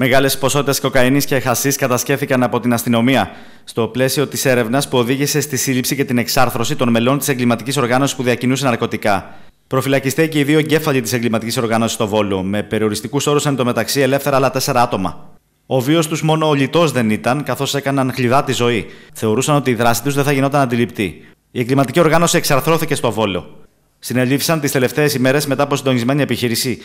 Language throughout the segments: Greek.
Μεγάλες ποσότητες κοκαίνης και χασή κατασκέφθηκαν από την αστυνομία στο πλαίσιο της έρευνας που οδήγησε στη σύλληψη και την εξάρθρωση των μελών της εγκληματικής οργάνωσης που διακινούσε ναρκωτικά. Προφυλακιστέ και οι δύο εγκέφαλοι της εγκληματικής οργάνωσης στο Βόλο, με περιοριστικούς όρους εντωμεταξύ ελεύθερα άλλα τέσσερα άτομα. Ο βίος τους μόνο ο λιτός δεν ήταν, καθώς έκαναν χλιδά τη ζωή. Θεωρούσαν ότι η δράση τους δεν θα γινόταν αντιληπτή. Η εγκληματική οργάνωση εξαρθρώθηκε στο Βόλο. Συνελήφθησαν τις τελευταίες ημέρες μετά από συντονισμένη επιχείρηση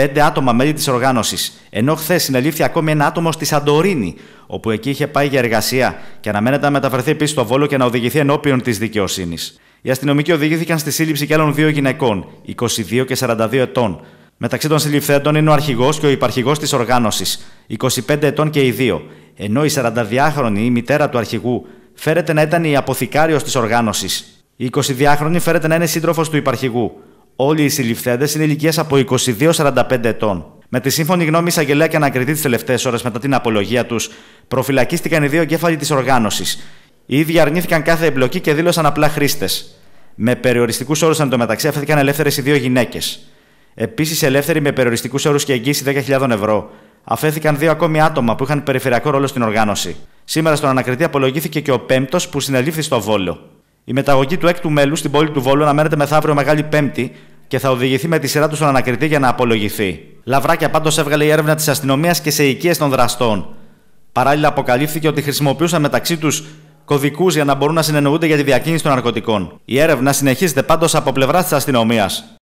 πέντε άτομα μέλη της οργάνωσης. Ενώ χθες συνελήφθη ακόμη ένα άτομο στη Σαντορίνη, όπου εκεί είχε πάει για εργασία και αναμένεται να μεταφερθεί πίσω στο Βόλο και να οδηγηθεί ενώπιον της δικαιοσύνης. Οι αστυνομικοί οδηγήθηκαν στη σύλληψη και άλλων δύο γυναικών, 22 και 42 ετών. Μεταξύ των συλληφθέντων είναι ο αρχηγός και ο υπαρχηγός της οργάνωσης, 25 ετών και οι δύο. Ενώ η 42χρονη, η μητέρα του αρχηγού, φέρεται να ήταν η αποθηκάριος της οργάνωσης. Η 22χρονη φέρεται να είναι σύντροφος του υπαρχηγού. Όλοι οι συλληφθεντε ειναι είναι ηλικίας από 22-45 ετών. Με τη σύμφωνη γνώμη εισαγγελέα και ανακριτή τις τελευταίες ώρες μετά την απολογία τους, προφυλακίστηκαν οι δύο κέφαλοι της οργάνωσης. Οι ίδιοι αρνήθηκαν κάθε εμπλοκή και δήλωσαν απλά χρήστες. Με περιοριστικούς όρους εντωμεταξύ αφήθηκαν ελεύθερες οι δύο γυναίκες. Επίσης, ελεύθεροι με περιοριστικούς όρους και εγγύηση 10.000 ευρώ αφέθηκαν δύο ακόμη άτομα που είχαν περιφερειακό ρόλο στην οργάνωση. Σήμερα στον ανακριτή απολογήθηκε και ο πέμπτος που συνελήφθη στο Βόλο. Η μεταγωγή του έκτου μέλου στην πόλη του Βόλου αναμένεται μεθαύριο Μεγάλη Πέμπτη και θα οδηγηθεί με τη σειρά του στον ανακριτή για να απολογηθεί. Λαβράκια πάντως έβγαλε η έρευνα της αστυνομίας και σε οικίες των δραστών. Παράλληλα, αποκαλύφθηκε ότι χρησιμοποιούσαν μεταξύ τους κωδικούς για να μπορούν να συνεννοούνται για τη διακίνηση των ναρκωτικών. Η έρευνα συνεχίζεται πάντως από πλευράς της αστυνομίας.